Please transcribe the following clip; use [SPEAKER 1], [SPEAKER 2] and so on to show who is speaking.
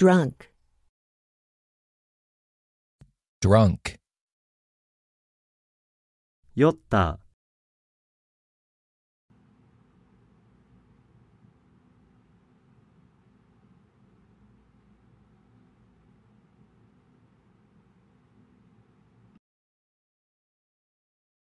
[SPEAKER 1] drunk
[SPEAKER 2] drunk 酔った